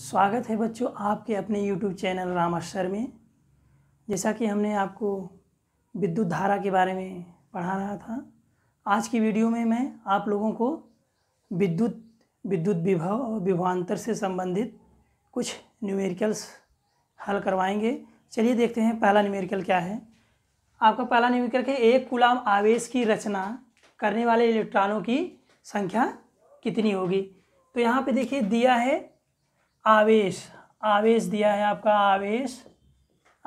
स्वागत है बच्चों आपके अपने YouTube चैनल रामाश्वर में जैसा कि हमने आपको विद्युत धारा के बारे में पढ़ा रहा था आज की वीडियो में मैं आप लोगों को विद्युत विद्युत विभव और विभवान्तर से संबंधित कुछ न्यूमेरिकल्स हल करवाएंगे चलिए देखते हैं पहला न्यूमेरिकल क्या है आपका पहला न्यूमेरिकल है एक गुलाम आवेश की रचना करने वाले इलेक्ट्रॉनों की संख्या कितनी होगी तो यहाँ पे देखिए दिया है आवेश आवेश दिया है आपका आवेश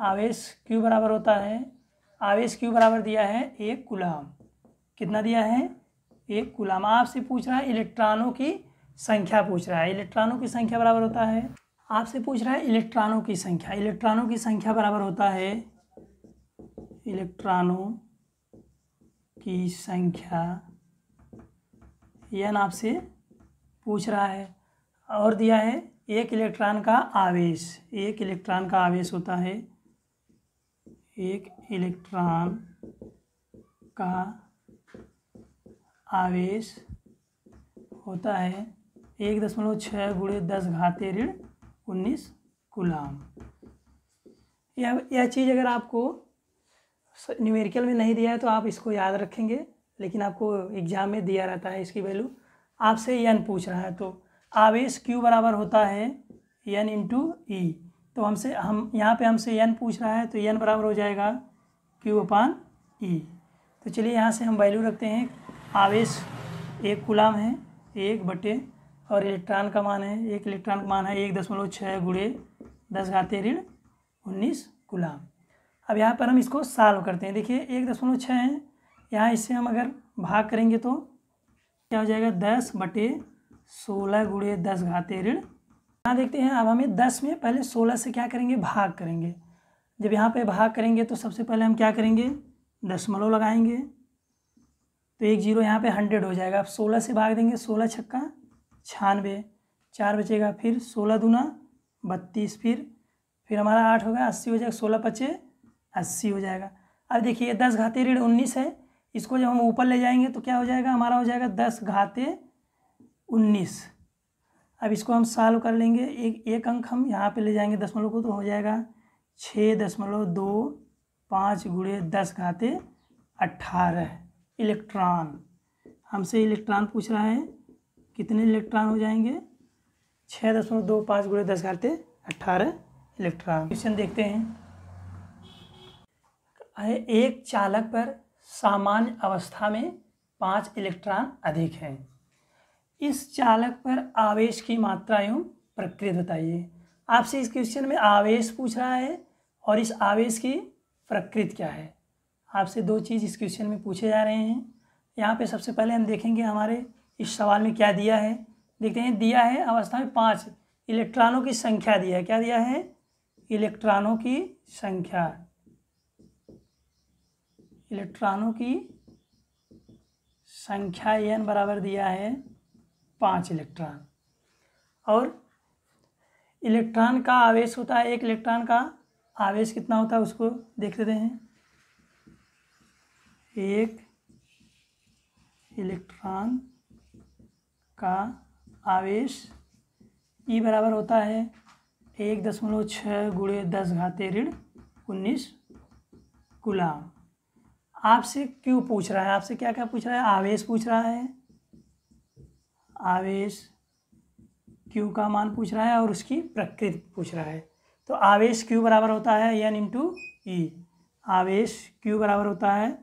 आवेश क्यों बराबर होता है आवेश क्यों बराबर दिया है एक गुलाम कितना दिया है एक गुलाम आपसे पूछ रहा है इलेक्ट्रॉनों की संख्या पूछ रहा है इलेक्ट्रॉनों की संख्या बराबर होता है आपसे पूछ रहा है इलेक्ट्रॉनों की संख्या इलेक्ट्रॉनों की संख्या बराबर होता है इलेक्ट्रॉनों की संख्या यह आपसे पूछ रहा है और दिया है एक इलेक्ट्रॉन का आवेश एक इलेक्ट्रॉन का आवेश होता है एक इलेक्ट्रॉन का आवेश होता है एक दशमलव छः गुड़े दस घाते ऋण उन्नीस गुलाम यह यह चीज़ अगर आपको न्यूमेरिकल में नहीं दिया है तो आप इसको याद रखेंगे लेकिन आपको एग्ज़ाम में दिया रहता है इसकी वैल्यू आपसे एन पूछ रहा है तो आवेश क्यू बराबर होता है एन इंटू ई तो हमसे हम यहाँ पे हमसे एन पूछ रहा है तो एन बराबर हो जाएगा क्यू अपान ई तो चलिए यहाँ से हम वैल्यू रखते हैं आवेश एक गुलाम है एक बटे और इलेक्ट्रॉन का मान है एक इलेक्ट्रॉन का मान है एक दशमलव छः गुड़े दस घाते ऋण उन्नीस गुलाम अब यहाँ पर हम इसको साल्व करते हैं देखिए एक दशमलव छः है यहाँ इससे हम अगर भाग करेंगे तो क्या हो जाएगा दस बटे सोलह गुड़े दस घाते ऋण यहाँ देखते हैं अब हमें दस में पहले सोलह से क्या करेंगे भाग करेंगे जब यहाँ पे भाग करेंगे तो सबसे पहले हम क्या करेंगे दशमलव लगाएंगे तो एक जीरो यहाँ पे हंड्रेड हो जाएगा अब सोलह से भाग देंगे सोलह छक्का छानवे चार बचेगा फिर सोलह दूना बत्तीस फिर फिर हमारा आठ होगा अस्सी हो जाएगा सोलह पच्चे अस्सी हो जाएगा अब देखिए दस घाते ऋण उन्नीस है इसको जब हम ऊपर ले जाएंगे तो क्या हो जाएगा हमारा हो जाएगा दस घाते उन्नीस अब इसको हम सॉल्व कर लेंगे एक एक अंक हम यहाँ पे ले जाएंगे दशमलव को तो हो जाएगा छः दशमलव दो पाँच गुड़े दस घाते अट्ठारह इलेक्ट्रॉन हमसे इलेक्ट्रॉन पूछ रहा है कितने इलेक्ट्रॉन हो जाएंगे छः दशमलव दो पाँच गुड़े दस घाते अट्ठारह इलेक्ट्रॉन क्वेश्चन देखते हैं एक चालक पर सामान्य अवस्था में पाँच इलेक्ट्रॉन अधिक हैं इस चालक पर आवेश की मात्रा एवं प्रक्रिया बताइए आपसे इस क्वेश्चन में आवेश पूछ रहा है और इस आवेश की प्रकृति क्या है आपसे दो चीज़ इस क्वेश्चन में पूछे जा रहे हैं यहाँ पे सबसे पहले हम देखेंगे हमारे इस सवाल में क्या दिया है देखते हैं दिया है अवस्था में पाँच इलेक्ट्रॉनों की संख्या दिया है क्या दिया है इलेक्ट्रॉनों की संख्या इलेक्ट्रॉनों की संख्या एन बराबर दिया है पाँच इलेक्ट्रॉन और इलेक्ट्रॉन का आवेश होता है एक इलेक्ट्रॉन का आवेश कितना होता है उसको देख लेते हैं एक इलेक्ट्रॉन का आवेश ई बराबर होता है एक दशमलव छः गुड़े दस घाते ऋण उन्नीस गुलाम आपसे क्यों पूछ रहा है आपसे क्या क्या पूछ रहा है आवेश पूछ रहा है आवेश क्यू का मान पूछ रहा है और उसकी प्रकृति पूछ रहा है तो आवेश क्यू बराबर होता है एन इंटू ई आवेश क्यू बराबर होता है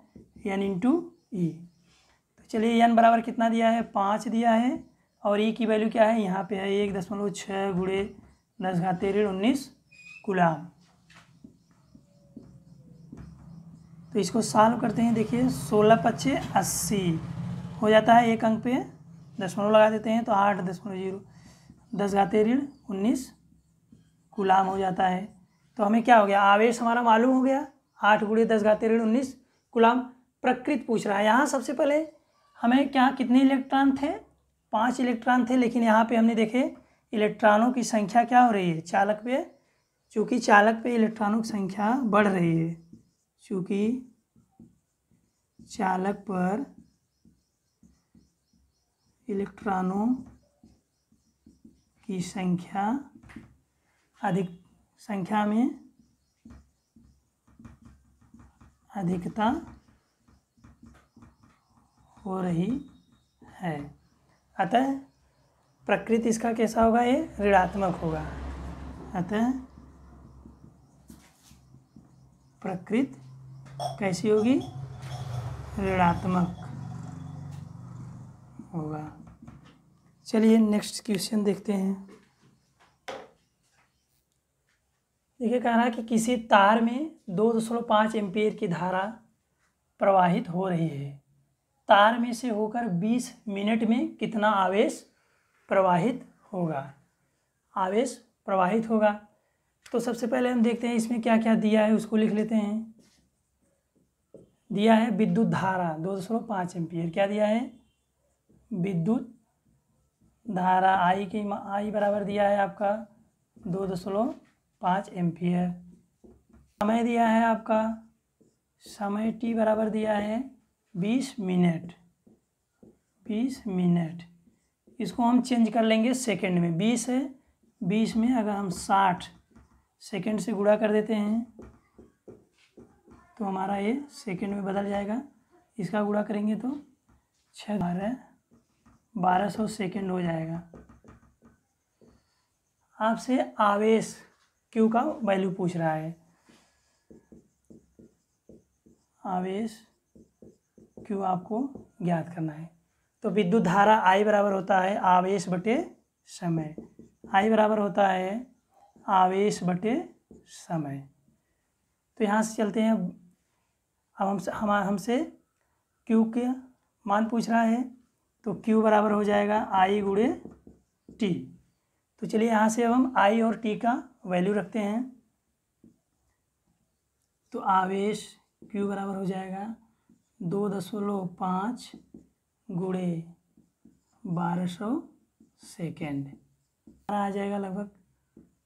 एन इंटू ई तो चलिए एन बराबर कितना दिया है पाँच दिया है और ई e की वैल्यू क्या है यहाँ पे है एक दशमलव छः गुड़े दस घाते ऋण उन्नीस गुलाम तो इसको सॉल्व करते हैं देखिए सोलह पच्चे अस्सी हो जाता है एक अंक पे दशमलव लगा देते हैं तो आठ दशमलव जीरो दस घाते ऋण उन्नीस गुलाम हो जाता है तो हमें क्या हो गया आवेश हमारा मालूम हो गया आठ गुड़े दस घाते ऋण उन्नीस गुलाम प्रकृत पूछ रहा है यहाँ सबसे पहले हमें क्या कितने इलेक्ट्रॉन थे पाँच इलेक्ट्रॉन थे लेकिन यहाँ पे हमने देखे इलेक्ट्रॉनों की संख्या क्या हो रही है चालक पे चूँकि चालक पे इलेक्ट्रॉनों की संख्या बढ़ रही है चूँकि चालक पर इलेक्ट्रॉनों की संख्या अधिक संख्या में अधिकता हो रही है अतः प्रकृति इसका कैसा होगा ये ऋणात्मक होगा अतः प्रकृत कैसी होगी ऋणात्मक होगा चलिए नेक्स्ट क्वेश्चन देखते हैं देखिए कह रहा है कि किसी तार में दो दशमलव पाँच एम्पेयर की धारा प्रवाहित हो रही है तार में से होकर बीस मिनट में कितना आवेश प्रवाहित होगा आवेश प्रवाहित होगा तो सबसे पहले हम देखते हैं इसमें क्या क्या दिया है उसको लिख लेते हैं दिया है विद्युत धारा दो दशमलव पाँच एम्पियर क्या दिया है विद्युत धारा आई की आई बराबर दिया है आपका दो दशमलव पाँच एम्पियर समय दिया है आपका समय टी बराबर दिया है बीस मिनट बीस मिनट इसको हम चेंज कर लेंगे सेकंड में बीस है बीस में अगर हम साठ सेकंड से गुड़ा कर देते हैं तो हमारा ये सेकंड में बदल जाएगा इसका गुड़ा करेंगे तो छः बारह बारह सौ सेकेंड हो जाएगा आपसे आवेश क्यू का वैल्यू पूछ रहा है आवेश क्यू आपको ज्ञात करना है तो विद्युत धारा आई बराबर होता है आवेश बटे समय आई बराबर होता है आवेश बटे समय तो यहाँ से चलते हैं अब हमसे हम हमसे क्यू के मान पूछ रहा है तो Q बराबर हो जाएगा आई गुड़े टी तो चलिए यहाँ से अब हम आई और टी का वैल्यू रखते हैं तो आवेश Q बराबर हो जाएगा दो दशमलव पाँच गुड़े बारह सौ सेकेंड आ जाएगा लगभग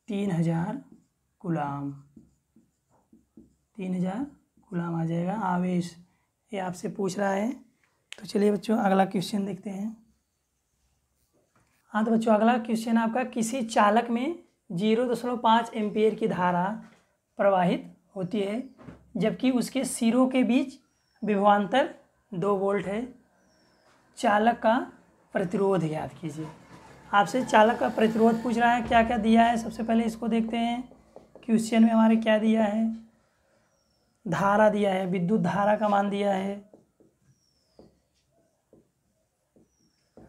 तीन हज़ार गुलाम तीन हज़ार गुलाम आ जाएगा आवेश ये आपसे पूछ रहा है तो चलिए बच्चों अगला क्वेश्चन देखते हैं हाँ तो बच्चों अगला क्वेश्चन आपका किसी चालक में जीरो दशमलव पाँच एम्पियर की धारा प्रवाहित होती है जबकि उसके सिरों के बीच विभवान्तर दो वोल्ट है चालक का प्रतिरोध याद कीजिए आपसे चालक का प्रतिरोध पूछ रहा है क्या क्या दिया है सबसे पहले इसको देखते हैं क्वेश्चन में हमारे क्या दिया है धारा दिया है विद्युत धारा का मान दिया है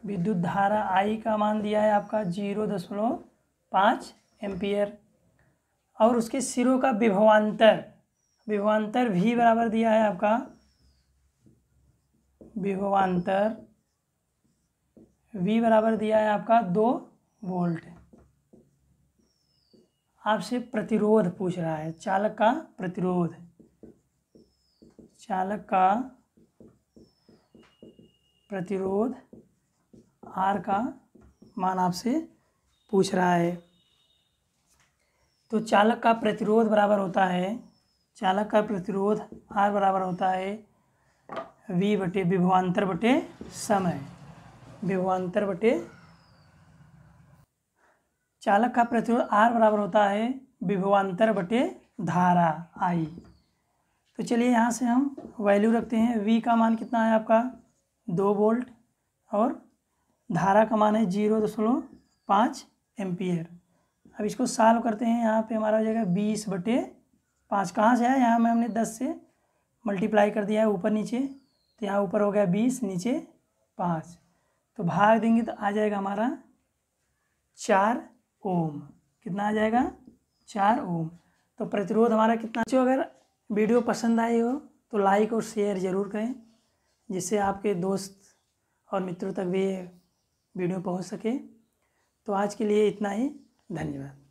विद्युत धारा आई का मान दिया है आपका जीरो दशमलव पाँच एम्पियर और उसके सिरों का विभवांतर विभवान्तर भी बराबर दिया है आपका विभवांतर वी बराबर दिया है आपका दो वोल्ट आपसे प्रतिरोध पूछ रहा है चालक का प्रतिरोध चालक का प्रतिरोध आर का मान आपसे पूछ रहा है तो चालक का प्रतिरोध बराबर होता है चालक का प्रतिरोध आर बराबर होता है वी बटे विभवान्तर बटे समय विभवान्तर बटे चालक का प्रतिरोध आर बराबर होता है विभवान्तर बटे धारा आई तो चलिए यहाँ से हम वैल्यू रखते हैं वी का मान कितना है आपका दो वोल्ट और धारा का मान है जीरो दशमलव पाँच एम्पियर अब इसको साल्व करते हैं यहाँ पे हमारा हो जाएगा बीस बटे पाँच कहाँ से है यहाँ में हमने दस से मल्टीप्लाई कर दिया है ऊपर नीचे तो यहाँ ऊपर हो गया बीस नीचे पाँच तो भाग देंगे तो आ जाएगा हमारा चार ओम कितना आ जाएगा चार ओम तो प्रतिरोध हमारा कितना जो अगर वीडियो पसंद आई हो तो लाइक और शेयर ज़रूर करें जिससे आपके दोस्त और मित्रों तक भी वीडियो पहुंच सके तो आज के लिए इतना ही धन्यवाद